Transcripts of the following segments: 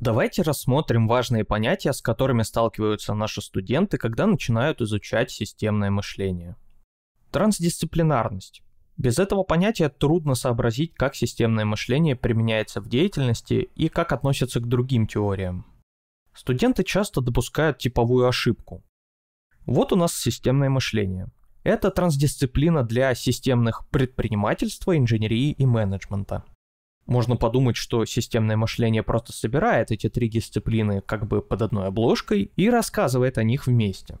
Давайте рассмотрим важные понятия, с которыми сталкиваются наши студенты, когда начинают изучать системное мышление. Трансдисциплинарность. Без этого понятия трудно сообразить, как системное мышление применяется в деятельности и как относится к другим теориям. Студенты часто допускают типовую ошибку. Вот у нас системное мышление. Это трансдисциплина для системных предпринимательства, инженерии и менеджмента. Можно подумать, что системное мышление просто собирает эти три дисциплины как бы под одной обложкой и рассказывает о них вместе.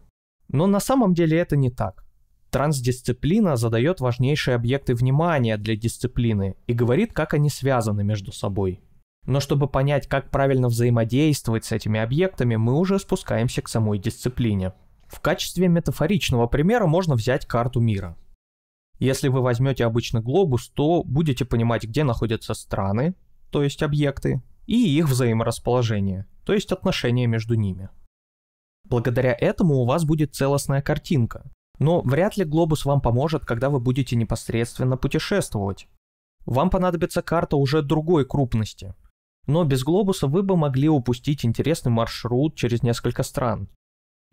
Но на самом деле это не так. Трансдисциплина задает важнейшие объекты внимания для дисциплины и говорит, как они связаны между собой. Но чтобы понять, как правильно взаимодействовать с этими объектами, мы уже спускаемся к самой дисциплине. В качестве метафоричного примера можно взять карту мира – если вы возьмете обычный глобус, то будете понимать, где находятся страны, то есть объекты, и их взаиморасположение, то есть отношения между ними. Благодаря этому у вас будет целостная картинка, но вряд ли глобус вам поможет, когда вы будете непосредственно путешествовать. Вам понадобится карта уже другой крупности. Но без глобуса вы бы могли упустить интересный маршрут через несколько стран.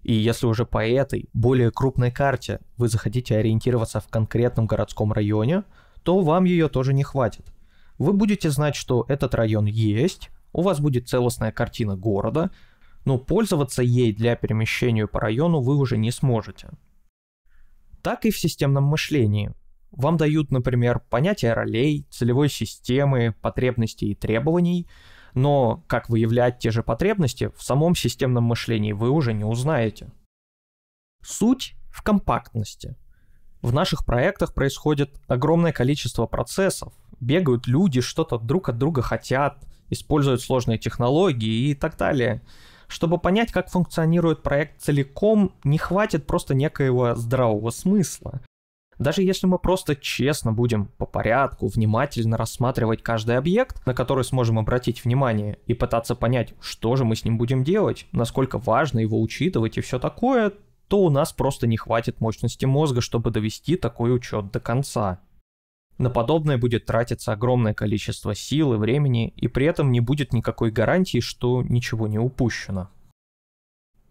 И если уже по этой более крупной карте вы захотите ориентироваться в конкретном городском районе, то вам ее тоже не хватит. Вы будете знать, что этот район есть, у вас будет целостная картина города, но пользоваться ей для перемещения по району вы уже не сможете. Так и в системном мышлении. Вам дают, например, понятия ролей, целевой системы, потребностей и требований – но как выявлять те же потребности в самом системном мышлении вы уже не узнаете. Суть в компактности. В наших проектах происходит огромное количество процессов. Бегают люди, что-то друг от друга хотят, используют сложные технологии и так далее. Чтобы понять, как функционирует проект целиком, не хватит просто некоего здравого смысла. Даже если мы просто честно будем по порядку, внимательно рассматривать каждый объект, на который сможем обратить внимание, и пытаться понять, что же мы с ним будем делать, насколько важно его учитывать и все такое, то у нас просто не хватит мощности мозга, чтобы довести такой учет до конца. На подобное будет тратиться огромное количество сил и времени, и при этом не будет никакой гарантии, что ничего не упущено.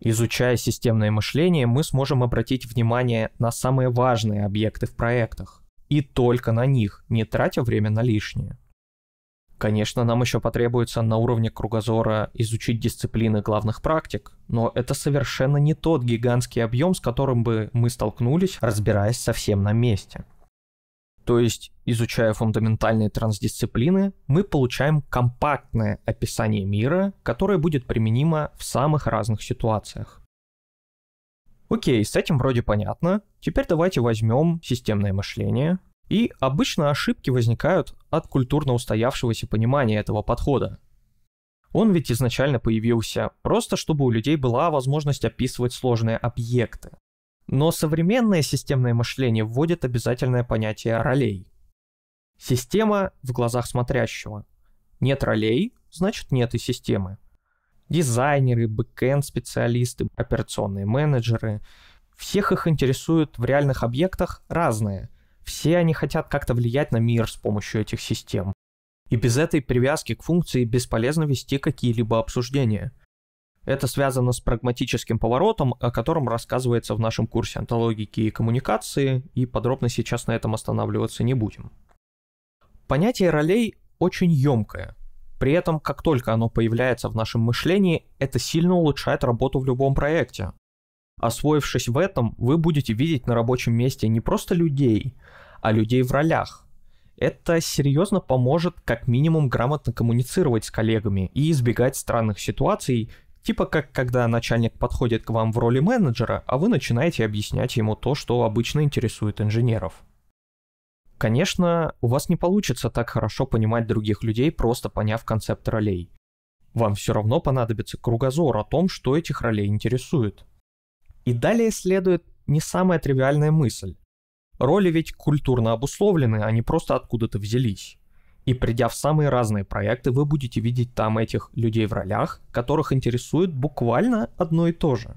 Изучая системное мышление, мы сможем обратить внимание на самые важные объекты в проектах и только на них, не тратя время на лишнее. Конечно, нам еще потребуется на уровне кругозора изучить дисциплины главных практик, но это совершенно не тот гигантский объем, с которым бы мы столкнулись, разбираясь совсем на месте то есть изучая фундаментальные трансдисциплины, мы получаем компактное описание мира, которое будет применимо в самых разных ситуациях. Окей, с этим вроде понятно. Теперь давайте возьмем системное мышление. И обычно ошибки возникают от культурно устоявшегося понимания этого подхода. Он ведь изначально появился просто, чтобы у людей была возможность описывать сложные объекты. Но современное системное мышление вводит обязательное понятие ролей. Система в глазах смотрящего. Нет ролей, значит нет и системы. Дизайнеры, бэкенд специалисты операционные менеджеры. Всех их интересует в реальных объектах разное. Все они хотят как-то влиять на мир с помощью этих систем. И без этой привязки к функции бесполезно вести какие-либо обсуждения – это связано с прагматическим поворотом, о котором рассказывается в нашем курсе антологики и коммуникации, и подробно сейчас на этом останавливаться не будем. Понятие ролей очень емкое. При этом, как только оно появляется в нашем мышлении, это сильно улучшает работу в любом проекте. Освоившись в этом, вы будете видеть на рабочем месте не просто людей, а людей в ролях. Это серьезно поможет как минимум грамотно коммуницировать с коллегами и избегать странных ситуаций, Типа как когда начальник подходит к вам в роли менеджера, а вы начинаете объяснять ему то, что обычно интересует инженеров. Конечно, у вас не получится так хорошо понимать других людей, просто поняв концепт ролей. Вам все равно понадобится кругозор о том, что этих ролей интересует. И далее следует не самая тривиальная мысль. Роли ведь культурно обусловлены, они просто откуда-то взялись. И придя в самые разные проекты, вы будете видеть там этих людей в ролях, которых интересует буквально одно и то же.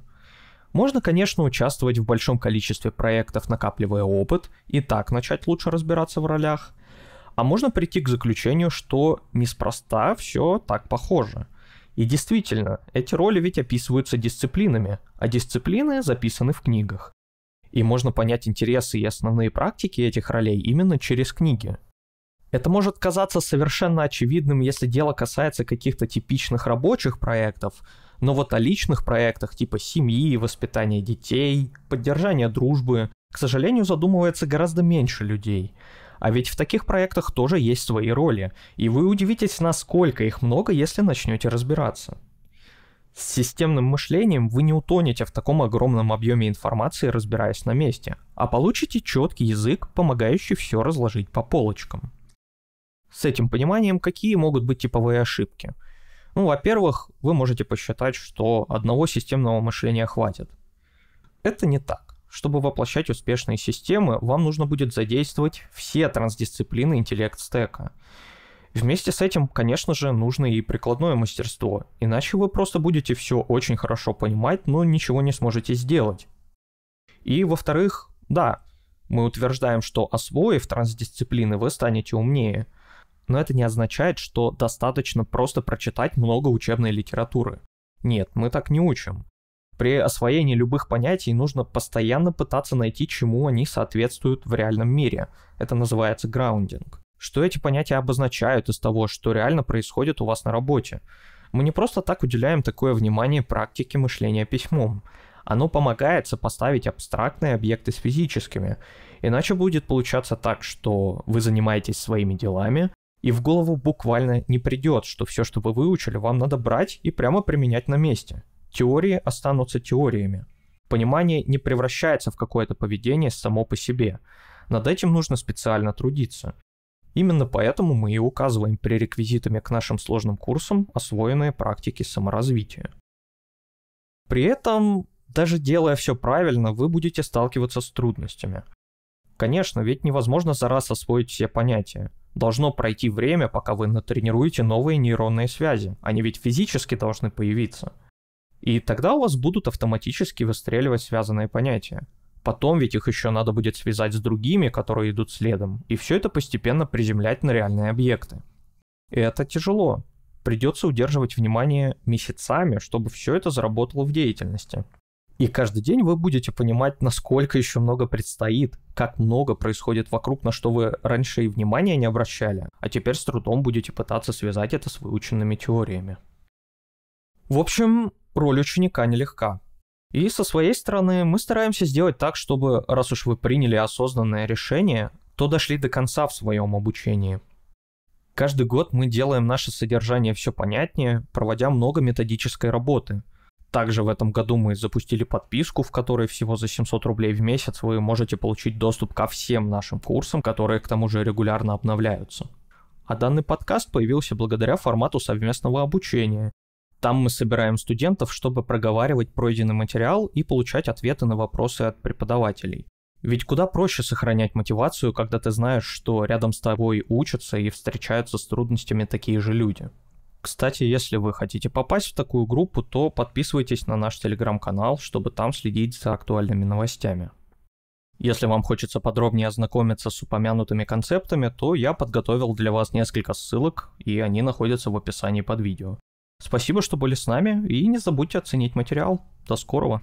Можно, конечно, участвовать в большом количестве проектов, накапливая опыт, и так начать лучше разбираться в ролях. А можно прийти к заключению, что неспроста все так похоже. И действительно, эти роли ведь описываются дисциплинами, а дисциплины записаны в книгах. И можно понять интересы и основные практики этих ролей именно через книги – это может казаться совершенно очевидным, если дело касается каких-то типичных рабочих проектов, но вот о личных проектах типа семьи, воспитания детей, поддержания дружбы, к сожалению, задумывается гораздо меньше людей. А ведь в таких проектах тоже есть свои роли, и вы удивитесь, насколько их много, если начнете разбираться. С системным мышлением вы не утонете в таком огромном объеме информации, разбираясь на месте, а получите четкий язык, помогающий все разложить по полочкам с этим пониманием, какие могут быть типовые ошибки? Ну, во-первых, вы можете посчитать, что одного системного мышления хватит. Это не так. Чтобы воплощать успешные системы, вам нужно будет задействовать все трансдисциплины интеллект стека. Вместе с этим, конечно же, нужно и прикладное мастерство, иначе вы просто будете все очень хорошо понимать, но ничего не сможете сделать. И во-вторых, да, мы утверждаем, что освоив трансдисциплины, вы станете умнее – но это не означает, что достаточно просто прочитать много учебной литературы. Нет, мы так не учим. При освоении любых понятий нужно постоянно пытаться найти, чему они соответствуют в реальном мире. Это называется граундинг. Что эти понятия обозначают из того, что реально происходит у вас на работе? Мы не просто так уделяем такое внимание практике мышления письмом. Оно помогает сопоставить абстрактные объекты с физическими. Иначе будет получаться так, что вы занимаетесь своими делами, и в голову буквально не придет, что все, что вы выучили, вам надо брать и прямо применять на месте. Теории останутся теориями. Понимание не превращается в какое-то поведение само по себе. Над этим нужно специально трудиться. Именно поэтому мы и указываем пререквизитами к нашим сложным курсам освоенные практики саморазвития. При этом, даже делая все правильно, вы будете сталкиваться с трудностями. Конечно, ведь невозможно за раз освоить все понятия должно пройти время, пока вы натренируете новые нейронные связи. Они ведь физически должны появиться. И тогда у вас будут автоматически выстреливать связанные понятия. Потом ведь их еще надо будет связать с другими, которые идут следом, и все это постепенно приземлять на реальные объекты. И это тяжело. Придется удерживать внимание месяцами, чтобы все это заработало в деятельности. И каждый день вы будете понимать, насколько еще много предстоит, как много происходит вокруг, на что вы раньше и внимания не обращали, а теперь с трудом будете пытаться связать это с выученными теориями. В общем, роль ученика нелегка. И со своей стороны мы стараемся сделать так, чтобы раз уж вы приняли осознанное решение, то дошли до конца в своем обучении. Каждый год мы делаем наше содержание все понятнее, проводя много методической работы – также в этом году мы запустили подписку, в которой всего за 700 рублей в месяц вы можете получить доступ ко всем нашим курсам, которые к тому же регулярно обновляются. А данный подкаст появился благодаря формату совместного обучения. Там мы собираем студентов, чтобы проговаривать пройденный материал и получать ответы на вопросы от преподавателей. Ведь куда проще сохранять мотивацию, когда ты знаешь, что рядом с тобой учатся и встречаются с трудностями такие же люди. Кстати, если вы хотите попасть в такую группу, то подписывайтесь на наш телеграм-канал, чтобы там следить за актуальными новостями. Если вам хочется подробнее ознакомиться с упомянутыми концептами, то я подготовил для вас несколько ссылок, и они находятся в описании под видео. Спасибо, что были с нами, и не забудьте оценить материал. До скорого!